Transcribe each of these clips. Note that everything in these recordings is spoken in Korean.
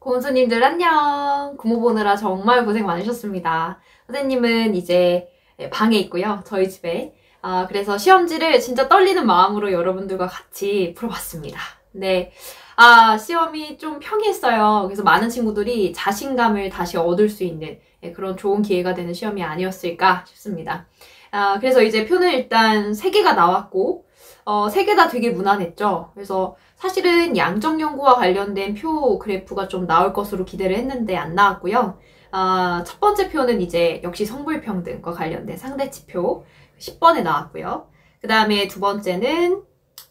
공은수님들 안녕! 구모 보느라 정말 고생 많으셨습니다. 선생님은 이제 방에 있고요. 저희 집에. 아, 그래서 시험지를 진짜 떨리는 마음으로 여러분들과 같이 풀어봤습니다. 네. 아, 시험이 좀 평이했어요. 그래서 많은 친구들이 자신감을 다시 얻을 수 있는 예, 그런 좋은 기회가 되는 시험이 아니었을까 싶습니다. 아, 그래서 이제 표는 일단 3개가 나왔고, 어, 세 개 다 되게 무난했죠. 그래서 사실은 양적 연구와 관련된 표 그래프가 좀 나올 것으로 기대를 했는데 안 나왔고요. 아, 첫 번째 표는 이제 역시 성불평등과 관련된 상대치표 10번에 나왔고요. 그 다음에 두 번째는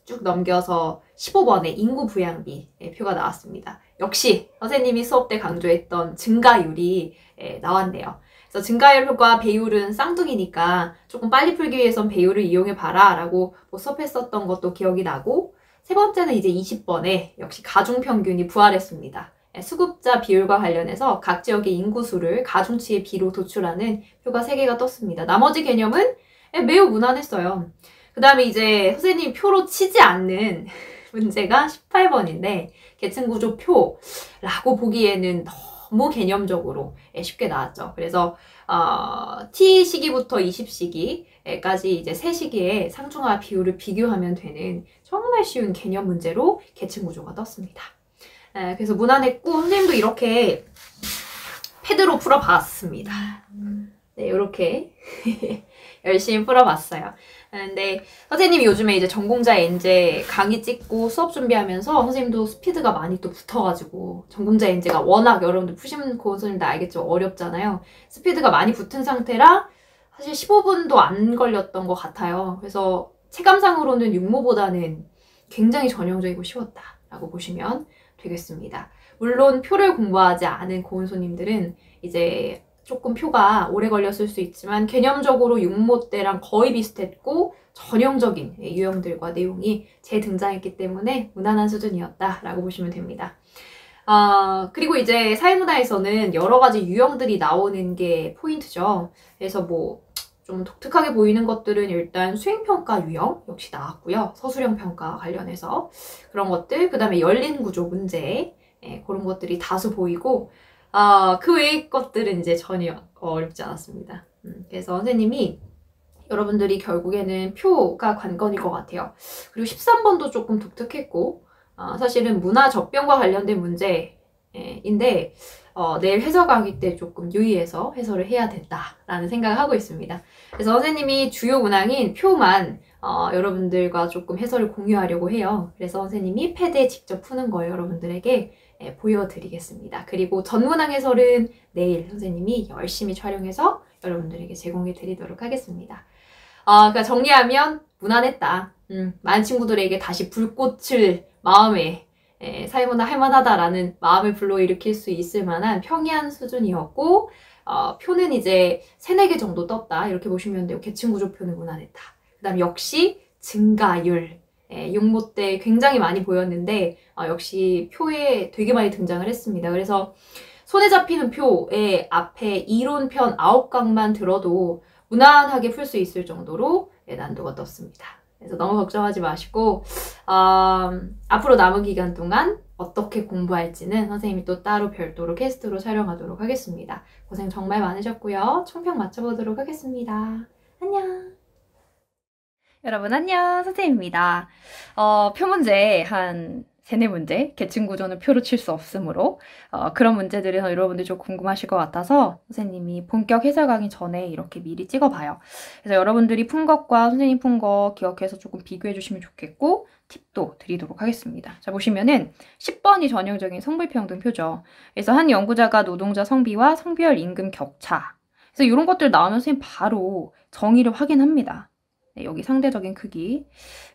쭉 넘겨서 15번에 인구 부양비 표가 나왔습니다. 역시 선생님이 수업 때 강조했던 증가율이 예, 나왔네요. 그래서 증가율과 배율은 쌍둥이니까 조금 빨리 풀기 위해선 배율을 이용해봐라 라고 뭐 수업했었던 것도 기억이 나고 세 번째는 이제 20번에 역시 가중평균이 부활했습니다. 예, 수급자 비율과 관련해서 각 지역의 인구수를 가중치의 비로 도출하는 표가 3개가 떴습니다. 나머지 개념은 예, 매우 무난했어요. 그 다음에 이제 선생님 표로 치지 않는 문제가 18번인데 계층구조 표라고 보기에는 너무 너무 개념적으로 쉽게 나왔죠. 그래서 어, T 시기부터 20시기까지 이제 세 시기의 상중하 비율을 비교하면 되는 정말 쉬운 개념 문제로 계층 구조가 떴습니다. 에, 그래서 무난했고 선생님도 이렇게 패드로 풀어봤습니다. 음. 네, 이렇게 열심히 풀어봤어요. 근데 선생님이 요즘에 이제 전공자 엔제 강의 찍고 수업 준비하면서 선생님도 스피드가 많이 또 붙어가지고 전공자 엔제가 워낙 여러분들 푸시면고 선생님 다 알겠죠 어렵잖아요. 스피드가 많이 붙은 상태라 사실 15분도 안 걸렸던 것 같아요. 그래서 체감상으로는 육모보다는 굉장히 전형적이고 쉬웠다라고 보시면 되겠습니다. 물론 표를 공부하지 않은 고은손님들은 이제 조금 표가 오래 걸렸을 수 있지만 개념적으로 육모 때랑 거의 비슷했고 전형적인 유형들과 내용이 재등장했기 때문에 무난한 수준이었다라고 보시면 됩니다. 아, 그리고 이제 사회문화에서는 여러 가지 유형들이 나오는 게 포인트죠. 그래서 뭐, 좀 독특하게 보이는 것들은 일단 수행평가 유형 역시 나왔고요. 서술형 평가 관련해서 그런 것들, 그 다음에 열린 구조 문제, 예, 그런 것들이 다수 보이고, 어, 그 외의 것들은 이제 전혀 어렵지 않았습니다. 음, 그래서 선생님이 여러분들이 결국에는 표가 관건일 것 같아요. 그리고 13번도 조금 독특했고, 어, 사실은 문화 접병과 관련된 문제인데, 어, 내일 해설강의 때 조금 유의해서 해설을 해야 된다라는 생각을 하고 있습니다. 그래서 선생님이 주요 문항인 표만 어, 여러분들과 조금 해설을 공유하려고 해요. 그래서 선생님이 패드에 직접 푸는 거예요, 여러분들에게. 예, 보여드리겠습니다. 그리고 전문항 해설은 내일 선생님이 열심히 촬영해서 여러분들에게 제공해 드리도록 하겠습니다. 어, 그러니까 정리하면 무난했다. 음, 많은 친구들에게 다시 불꽃을 마음에 사이버나 예, 할만하다라는 마음을 불러일으킬 수 있을 만한 평이한 수준이었고 어, 표는 이제 3, 4개 정도 떴다. 이렇게 보시면 돼요. 계층구조표는 무난했다. 그 다음 역시 증가율 예, 용모 때 굉장히 많이 보였는데 어, 역시 표에 되게 많이 등장을 했습니다. 그래서 손에 잡히는 표의 앞에 이론편 9강만 들어도 무난하게 풀 수 있을 정도로 예, 난도가 떴습니다. 그래서 너무 걱정하지 마시고 어, 앞으로 남은 기간 동안 어떻게 공부할지는 선생님이 또 따로 별도로 캐스트로 촬영하도록 하겠습니다. 고생 정말 많으셨고요. 총평 맞춰보도록 하겠습니다. 안녕! 여러분 안녕 선생님입니다. 어, 표 문제 한 세네 문제 계층 구조는 표로 칠 수 없으므로 어, 그런 문제들은 여러분들 좀 궁금하실 것 같아서 선생님이 본격 해설 하기 전에 이렇게 미리 찍어봐요. 그래서 여러분들이 푼 것과 선생님 푼거 기억해서 조금 비교해 주시면 좋겠고 팁도 드리도록 하겠습니다. 자 보시면은 10번이 전형적인 성불평등 표죠. 그래서 한 연구자가 노동자 성비와 성별 임금 격차 그래서 이런 것들 나오면 선생님 바로 정의를 확인합니다. 네, 여기 상대적인 크기.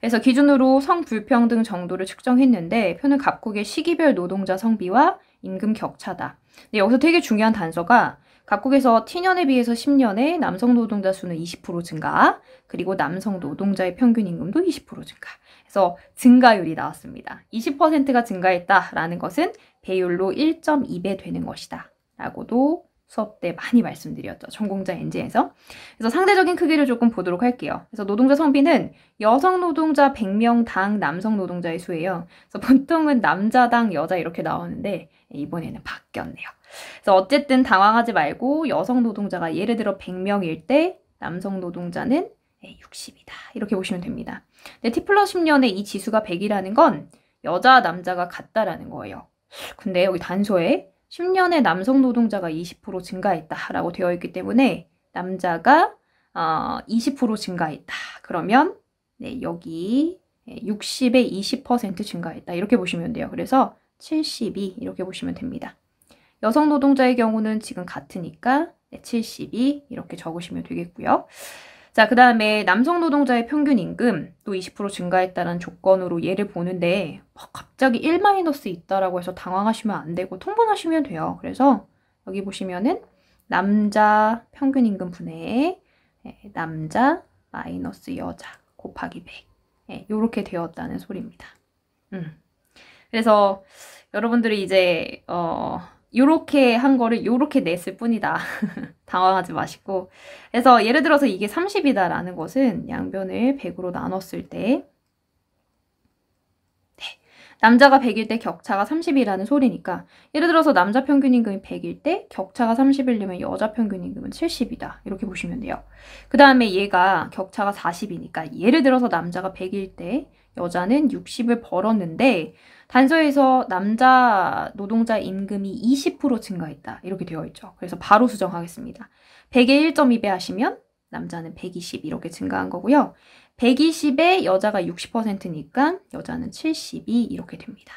그래서 기준으로 성불평등 정도를 측정했는데 표는 각국의 시기별 노동자 성비와 임금 격차다. 근데 네, 여기서 되게 중요한 단서가 각국에서 티년에 비해서 10년에 남성 노동자 수는 20% 증가, 그리고 남성 노동자의 평균 임금도 20% 증가. 그래서 증가율이 나왔습니다. 20%가 증가했다라는 것은 배율로 1.2배 되는 것이다. 라고도 수업 때 많이 말씀드렸죠. 전공자 엔재에서 그래서 상대적인 크기를 조금 보도록 할게요. 그래서 노동자 성비는 여성 노동자 100명당 남성 노동자의 수예요. 그래서 보통은 남자당 여자 이렇게 나오는데 이번에는 바뀌었네요. 그래서 어쨌든 당황하지 말고 여성 노동자가 예를 들어 100명일 때 남성 노동자는 60이다. 이렇게 보시면 됩니다. 근데 T 플러스 10년에 이 지수가 100이라는 건 여자, 남자가 같다라는 거예요. 근데 여기 단서에 10년에 남성 노동자가 20% 증가했다라고 되어 있기 때문에 남자가 어, 20% 증가했다. 그러면 네, 여기 60에 20% 증가했다. 이렇게 보시면 돼요. 그래서 72 이렇게 보시면 됩니다. 여성 노동자의 경우는 지금 같으니까 72 이렇게 적으시면 되겠고요. 자, 그 다음에 남성 노동자의 평균 임금 또 20% 증가했다는 조건으로 예를 보는데 어, 갑자기 1마이너스 있다라고 해서 당황하시면 안 되고 통분하시면 돼요. 그래서 여기 보시면은 남자 평균 임금 분에 예, 남자 마이너스 여자 곱하기 100 이렇게 예, 되었다는 소리입니다. 음. 그래서 여러분들이 이제 어 요렇게 한 거를 요렇게 냈을 뿐이다. 당황하지 마시고. 그래서 예를 들어서 이게 30이다라는 것은 양변을 100으로 나눴을 때 네. 남자가 100일 때 격차가 30이라는 소리니까 예를 들어서 남자 평균 임금이 100일 때 격차가 3 0이면 여자 평균 임금은 70이다. 이렇게 보시면 돼요. 그 다음에 얘가 격차가 40이니까 예를 들어서 남자가 100일 때 여자는 60을 벌었는데 단서에서 남자 노동자 임금이 20% 증가했다. 이렇게 되어 있죠. 그래서 바로 수정하겠습니다. 100에 1.2배 하시면 남자는 120 이렇게 증가한 거고요. 120에 여자가 60%니까 여자는 72 이렇게 됩니다.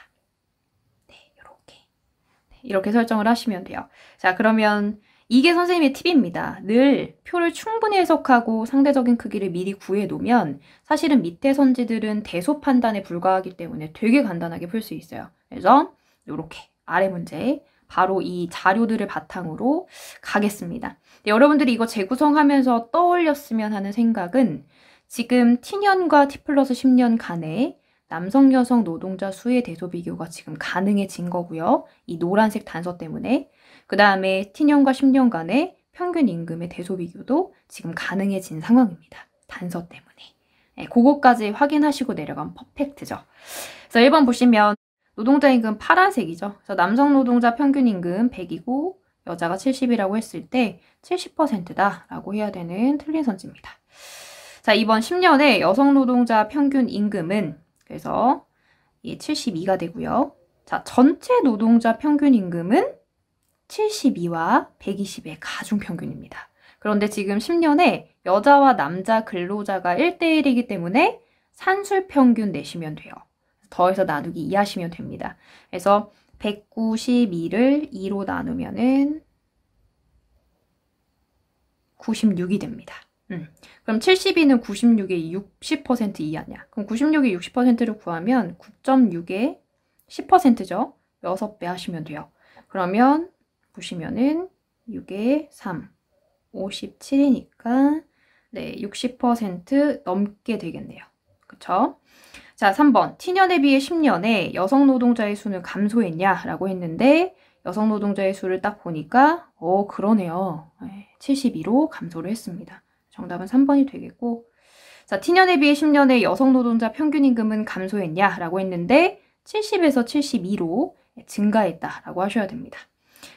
네, 이렇게. 네, 이렇게 설정을 하시면 돼요. 자, 그러면 이게 선생님의 팁입니다. 늘 표를 충분히 해석하고 상대적인 크기를 미리 구해 놓으면 사실은 밑에 선지들은 대소 판단에 불과하기 때문에 되게 간단하게 풀 수 있어요. 그래서 이렇게 아래 문제 바로 이 자료들을 바탕으로 가겠습니다. 네, 여러분들이 이거 재구성하면서 떠올렸으면 하는 생각은 지금 T년과 T 플러스 10년간의 남성 여성 노동자 수의 대소 비교가 지금 가능해진 거고요. 이 노란색 단서 때문에 그 다음에 T년과 10년간의 평균 임금의 대소 비교도 지금 가능해진 상황입니다. 단서 때문에. 네, 예, 그거까지 확인하시고 내려가면 퍼펙트죠. 그래서 1번 보시면 노동자 임금 파란색이죠. 그래서 남성 노동자 평균 임금 100이고 여자가 70이라고 했을 때 70%다 라고 해야 되는 틀린 선지입니다. 자, 이번 10년에 여성 노동자 평균 임금은 그래서 72가 되고요. 자, 전체 노동자 평균 임금은 72와 120의 가중평균입니다. 그런데 지금 10년에 여자와 남자 근로자가 1대1이기 때문에 산술평균 내시면 돼요. 더해서 나누기 2 하시면 됩니다. 그래서 192를 2로 나누면은 96이 됩니다. 음. 그럼 72는 96의 60% 이하냐? 그럼 96의 60%를 구하면 9.6의 10%죠? 6배 하시면 돼요. 그러면 보시면은 6에 3, 57이니까 네, 60% 넘게 되겠네요. 그쵸? 자, 3번. 티년에 비해 10년에 여성 노동자의 수는 감소했냐? 라고 했는데, 여성 노동자의 수를 딱 보니까, 어, 그러네요. 72로 감소를 했습니다. 정답은 3번이 되겠고, 자, 티년에 비해 10년에 여성 노동자 평균 임금은 감소했냐? 라고 했는데, 70에서 72로 증가했다. 라고 하셔야 됩니다.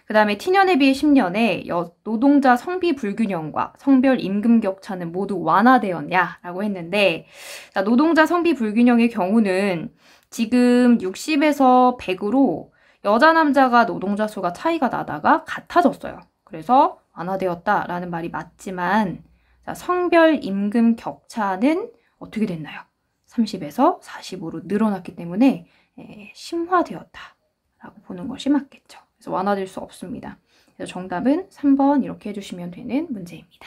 그 다음에 티년에 비해 10년에 여, 노동자 성비 불균형과 성별 임금 격차는 모두 완화되었냐라고 했는데 자, 노동자 성비 불균형의 경우는 지금 60에서 100으로 여자 남자가 노동자 수가 차이가 나다가 같아졌어요. 그래서 완화되었다라는 말이 맞지만 자, 성별 임금 격차는 어떻게 됐나요? 30에서 45로 늘어났기 때문에 에, 예, 심화되었다라고 보는 것이 맞겠죠. 그래서 완화될 수 없습니다. 그래서 정답은 3번 이렇게 해주시면 되는 문제입니다.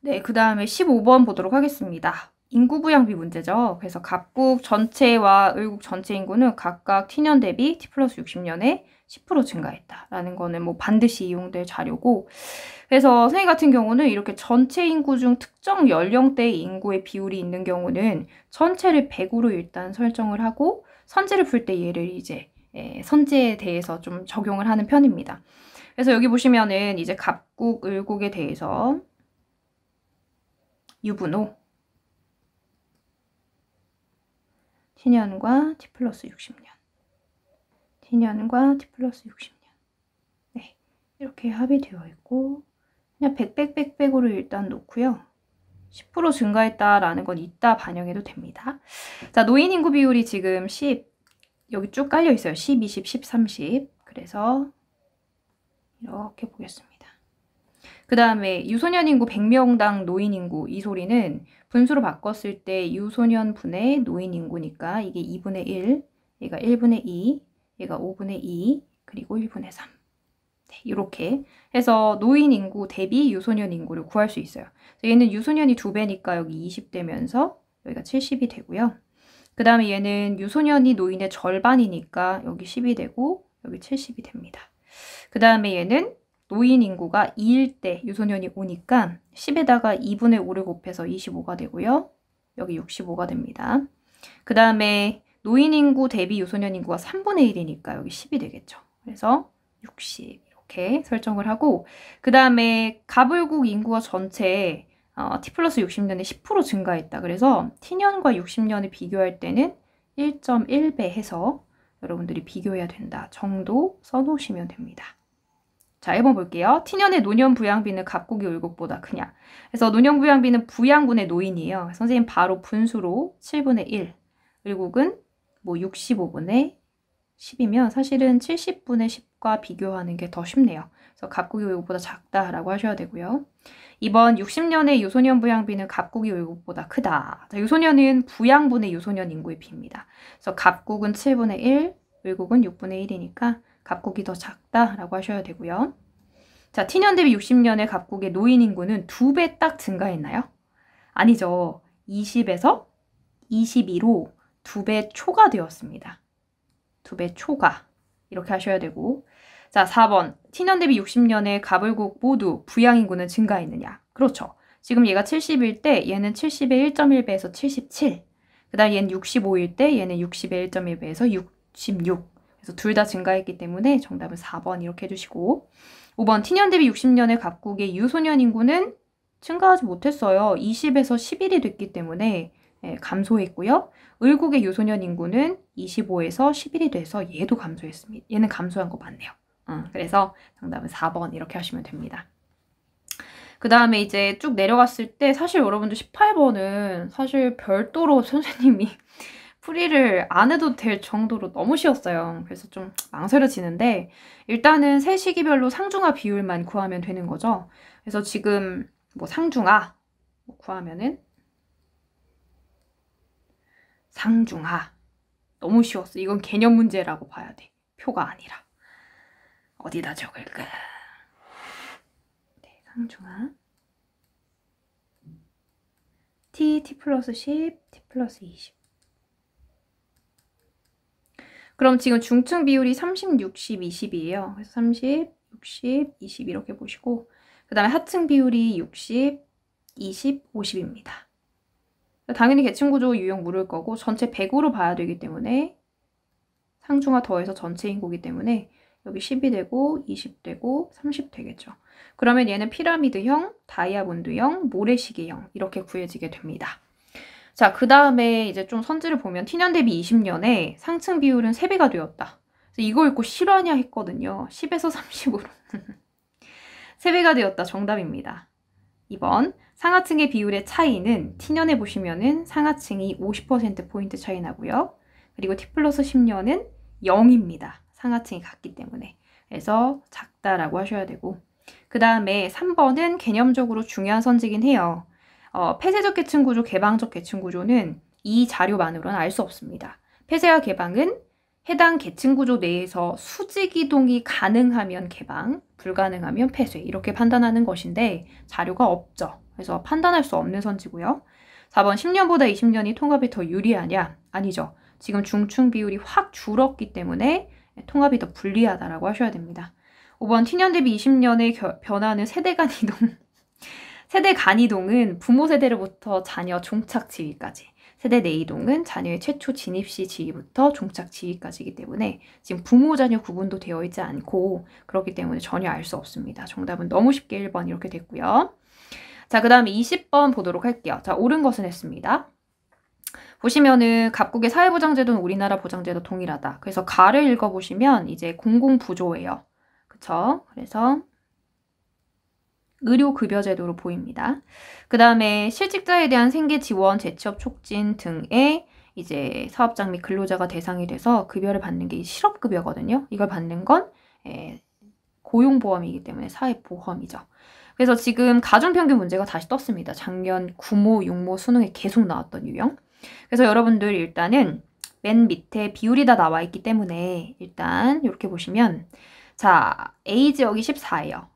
네, 그 다음에 15번 보도록 하겠습니다. 인구부양비 문제죠. 그래서 각국 전체와 의국 전체 인구는 각각 T년 대비 T 플러스 60년에 10% 증가했다라는 거는 뭐 반드시 이용될 자료고 그래서 선생님 같은 경우는 이렇게 전체 인구 중 특정 연령대의 인구의 비율이 있는 경우는 전체를 100으로 일단 설정을 하고 선제를 풀 때 얘를 이제 예, 선제에 대해서 좀 적용을 하는 편입니다. 그래서 여기 보시면은 이제 갑국, 을국에 대해서 유분호 티년과 T 플러스 60년 티년과 T 플러스 60년 네 이렇게 합의되어 있고 그냥 100백백백으로 일단 놓고요 10% 증가했다라는 건 이따 반영해도 됩니다 자 노인 인구 비율이 지금 10 여기 쭉 깔려 있어요. 10, 20, 13, 0 0 그래서 이렇게 보겠습니다. 그 다음에 유소년 인구 100명당 노인 인구 이 소리는 분수로 바꿨을 때 유소년 분의 노인 인구니까 이게 2분의 1, 얘가 1분의 2, 얘가 5분의 2, 그리고 1분의 3. 네, 이렇게 해서 노인 인구 대비 유소년 인구를 구할 수 있어요. 얘는 유소년이 2배니까 여기 20대면서 여기가 70이 되고요. 그 다음에 얘는 유소년이 노인의 절반이니까 여기 10이 되고 여기 70이 됩니다. 그 다음에 얘는 노인 인구가 2일 때 유소년이 오니까 10에다가 2분의 5를 곱해서 25가 되고요. 여기 65가 됩니다. 그 다음에 노인 인구 대비 유소년 인구가 3분의 1이니까 여기 10이 되겠죠. 그래서 60 이렇게 설정을 하고 그 다음에 가불국 인구가 전체 어, T 플러스 60년에 10% 증가했다. 그래서 T년과 60년을 비교할 때는 1.1배 해서 여러분들이 비교해야 된다 정도 써놓으시면 됩니다. 자, 1번 볼게요. T년의 노년 부양비는 갑고기 월급보다 크냐. 그래서 노년 부양비는 부양군의 노인이에요. 선생님 바로 분수로 7분의 1, 을곡은 뭐 65분의 10이면 사실은 70분의 10과 비교하는 게 더 쉽네요. 그래서 갑국이 요요보다 작다라고 하셔야 되고요. 이번 60년의 유소년 부양비는 갑국이 요요보다 크다. 자, 유소년은 부양분의 유소년 인구의 비입니다. 그래서 갑국은 7분의 1, 외국은 6분의 1이니까 갑국이 더 작다라고 하셔야 되고요. 자, 티년 대비 60년의 갑국의 노인 인구는 두 배 딱 증가했나요? 아니죠. 20에서 22로 두 배초과 되었습니다. 두배 초과 이렇게 하셔야 되고 자 4번 티년 대비 60년에 가불국 모두 부양인구는 증가했느냐 그렇죠 지금 얘가 70일 때 얘는 70의 1.1배에서 77. 그다음 얘는 65일 때 얘는 60의 1.1배에서 66. 그래서 둘 다 증가했기 때문에 정답은 4번 이렇게 해주시고 5번 티년 대비 6 0년에각국의 유소년 인구는 증가하지 못했어요. 20에서 11이 됐기 때문에 예, 감소했고요. 을국의 유소년 인구는 25에서 11이 돼서 얘도 감소했습니다. 얘는 감소한 거 맞네요. 어, 그래서 정답은 4번 이렇게 하시면 됩니다. 그 다음에 이제 쭉 내려갔을 때 사실 여러분들 18번은 사실 별도로 선생님이 풀이를 안 해도 될 정도로 너무 쉬웠어요. 그래서 좀 망설여지는데 일단은 세 시기별로 상중하 비율만 구하면 되는 거죠. 그래서 지금 뭐 상중하 뭐 구하면은 상중하. 너무 쉬웠어. 이건 개념 문제라고 봐야 돼. 표가 아니라. 어디다 적을까? 네, 상중하. t, t 플러스 10, t 플러스 20. 그럼 지금 중층 비율이 30, 60, 20이에요. 그래서 30, 60, 20 이렇게 보시고 그 다음에 하층 비율이 60, 20, 50입니다. 당연히 계층구조 유형 물을 거고 전체 100으로 봐야 되기 때문에 상중하 더해서 전체인 거기 때문에 여기 10이 되고 20 되고 30 되겠죠. 그러면 얘는 피라미드형, 다이아몬드형, 모래시계형 이렇게 구해지게 됩니다. 자, 그 다음에 이제 좀 선지를 보면 티년 대비 20년에 상층 비율은 3배가 되었다. 그래서 이거 읽고 실화냐 했거든요. 10에서 30으로. 3배가 되었다. 정답입니다. 2번 상하층의 비율의 차이는 T년에 보시면은 상하층이 50%포인트 차이 나고요. 그리고 T 플러스 10년은 0입니다. 상하층이 같기 때문에. 그래서 작다라고 하셔야 되고. 그 다음에 3번은 개념적으로 중요한 선지긴 해요. 어, 폐쇄적 계층 구조, 개방적 계층 구조는 이 자료만으로는 알 수 없습니다. 폐쇄와 개방은 해당 계층 구조 내에서 수직 이동이 가능하면 개방, 불가능하면 폐쇄 이렇게 판단하는 것인데 자료가 없죠. 그래서 판단할 수 없는 선지고요. 4번 10년보다 20년이 통합이 더 유리하냐? 아니죠. 지금 중층 비율이 확 줄었기 때문에 통합이 더 불리하다라고 하셔야 됩니다. 5번 티년 대비 20년의 겨, 변화는 세대 간 이동. 세대 간 이동은 부모 세대로부터 자녀 종착 지위까지. 세대 내 이동은 자녀의 최초 진입 시 지위부터 종착 지위까지이기 때문에 지금 부모 자녀 구분도 되어 있지 않고 그렇기 때문에 전혀 알 수 없습니다. 정답은 너무 쉽게 1번 이렇게 됐고요. 자, 그 다음에 20번 보도록 할게요. 자, 옳은 것은 했습니다. 보시면은 각국의 사회보장제도는 우리나라 보장제도 동일하다. 그래서 가를 읽어보시면 이제 공공부조예요. 그쵸? 그래서 의료급여제도로 보입니다. 그 다음에 실직자에 대한 생계 지원, 재취업 촉진 등의 이제 사업장 및 근로자가 대상이 돼서 급여를 받는 게 실업급여거든요. 이걸 받는 건 예, 고용보험이기 때문에 사회보험이죠. 그래서 지금 가중평균 문제가 다시 떴습니다. 작년 9모, 6모 수능에 계속 나왔던 유형. 그래서 여러분들 일단은 맨 밑에 비율이 다 나와 있기 때문에 일단 이렇게 보시면 자 A 지역이 14예요.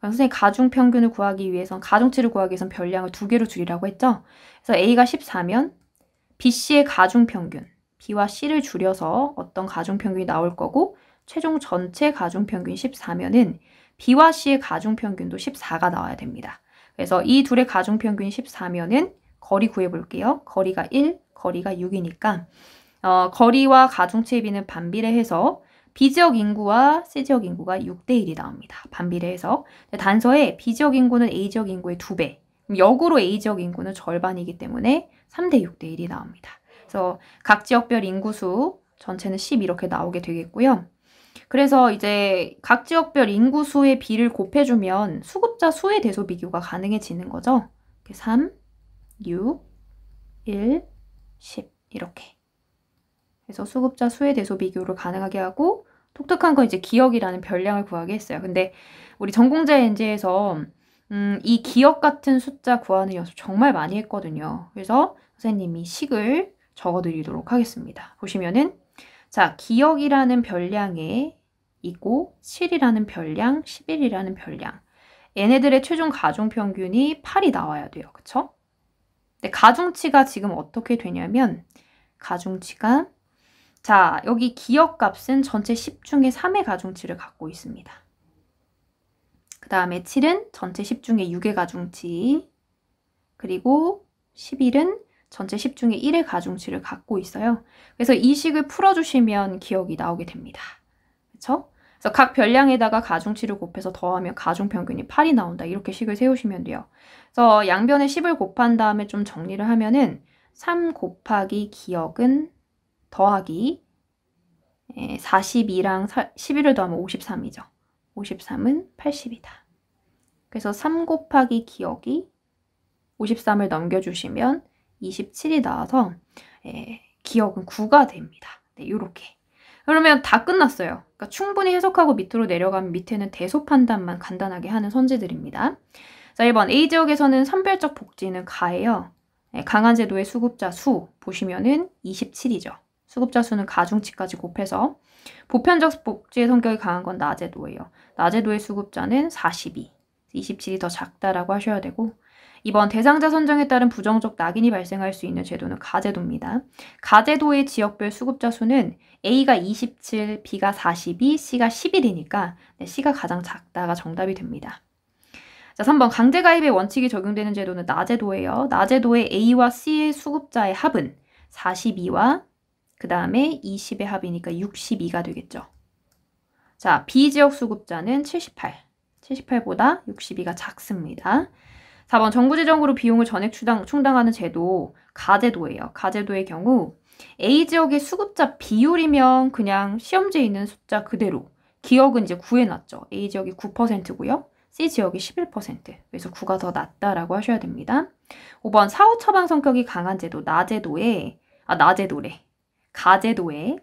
선생님 가중평균을 구하기 위해선 가중치를 구하기 위해선 별량을 두 개로 줄이라고 했죠. 그래서 A가 14면 BC의 가중평균 B와 C를 줄여서 어떤 가중평균이 나올 거고 최종 전체 가중평균 14면은 B와 C의 가중평균도 14가 나와야 됩니다. 그래서 이 둘의 가중평균 14면은 거리 구해볼게요. 거리가 1, 거리가 6이니까 어, 거리와 가중치비는 반비례해서 B지역 인구와 C지역 인구가 6대1이 나옵니다. 반비례해서 단서에 B지역 인구는 A지역 인구의 2배 역으로 A지역 인구는 절반이기 때문에 3대 6대1이 나옵니다. 그래서 각 지역별 인구수 전체는 10 이렇게 나오게 되겠고요. 그래서 이제 각 지역별 인구 수의 비를 곱해주면 수급자 수의대소 비교가 가능해지는 거죠. 3, 6, 1, 10 이렇게. 그래서 수급자 수에 대해 비교를 가능하게 하고 독특한 건 이제 기억이라는 별량을 구하게 했어요. 근데 우리 전공자 엔지에서 음, 이 기억 같은 숫자 구하는 연습 정말 많이 했거든요. 그래서 선생님이 식을 적어드리도록 하겠습니다. 보시면은 자, 기억이라는 별량에 있고 7이라는 별량, 11이라는 별량. 얘네들의 최종 가중 평균이 8이 나와야 돼요. 그쵸? 근데 가중치가 지금 어떻게 되냐면 가중치가 자, 여기 기억값은 전체 10 중에 3의 가중치를 갖고 있습니다. 그 다음에 7은 전체 10 중에 6의 가중치, 그리고 11은 전체 10중에 1의 가중치를 갖고 있어요. 그래서 이 식을 풀어주시면 기억이 나오게 됩니다. 그렇죠? 그래서 각 별량에다가 가중치를 곱해서 더하면 가중평균이 8이 나온다. 이렇게 식을 세우시면 돼요. 그래서 양변에 10을 곱한 다음에 좀 정리를 하면은 3 곱하기 기억은 더하기 42랑 예, 11을 더하면 53이죠. 53은 80이다. 그래서 3 곱하기 기억이 53을 넘겨주시면 27이 나와서 예, 기억은 9가 됩니다. 네, 요렇게. 그러면 다 끝났어요. 그러니까 충분히 해석하고 밑으로 내려가면 밑에는 대소 판단만 간단하게 하는 선지들입니다. 자, 1번 A 지역에서는 선별적 복지는 가예요. 네, 강한 제도의 수급자 수 보시면은 27이죠. 수급자 수는 가중치까지 곱해서 보편적 복지의 성격이 강한 건 낮에도예요. 낮에도의 수급자는 42, 27이 더 작다라고 하셔야 되고 이번 대상자 선정에 따른 부정적 낙인이 발생할 수 있는 제도는 가제도입니다. 가제도의 지역별 수급자 수는 A가 27, B가 42, C가 11이니까 네, C가 가장 작다가 정답이 됩니다. 자, 3번 강제가입의 원칙이 적용되는 제도는 나제도예요. 나제도의 A와 C의 수급자의 합은 42와 그 다음에 20의 합이니까 62가 되겠죠. 자, B 지역 수급자는 78. 78보다 62가 작습니다. 4번 정부 재정으로 비용을 전액 추당, 충당하는 제도 가제도예요. 가제도의 경우 A 지역의 수급자 비율이면 그냥 시험지에 있는 숫자 그대로 기억은 이제 9에 났죠. A 지역이 9%고요. C 지역이 11%. 그래서 9가 더 낮다라고 하셔야 됩니다. 5번 사후 처방 성격이 강한 제도 나제도에 아 나제도래. 가제도에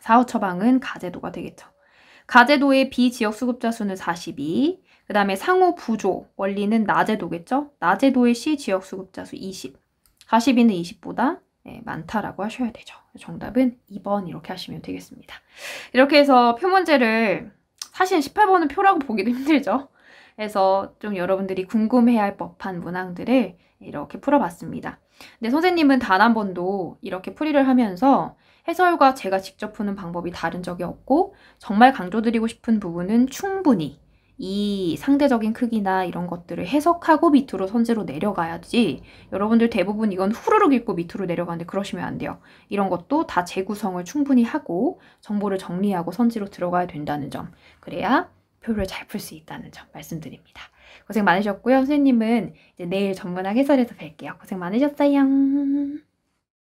사후 처방은 가제도가 되겠죠. 가제도의 비지역 수급자 수는 42, 그 다음에 상호 부조 원리는 나제도겠죠? 나제도의 C 지역 수급자 수 20. 4 0이는 20보다 많다라고 하셔야 되죠. 정답은 2번 이렇게 하시면 되겠습니다. 이렇게 해서 표 문제를 사실 18번은 표라고 보기도 힘들죠. 그래서 좀 여러분들이 궁금해할 법한 문항들을 이렇게 풀어봤습니다. 근데 선생님은 단 한 번도 이렇게 풀이를 하면서 해설과 제가 직접 푸는 방법이 다른 적이 없고 정말 강조드리고 싶은 부분은 충분히 이 상대적인 크기나 이런 것들을 해석하고 밑으로 선지로 내려가야지 여러분들 대부분 이건 후루룩 읽고 밑으로 내려가는데 그러시면 안 돼요. 이런 것도 다 재구성을 충분히 하고 정보를 정리하고 선지로 들어가야 된다는 점 그래야 표를 잘 풀 수 있다는 점 말씀드립니다. 고생 많으셨고요. 선생님은 이제 내일 전문학 해설에서 뵐게요. 고생 많으셨어요.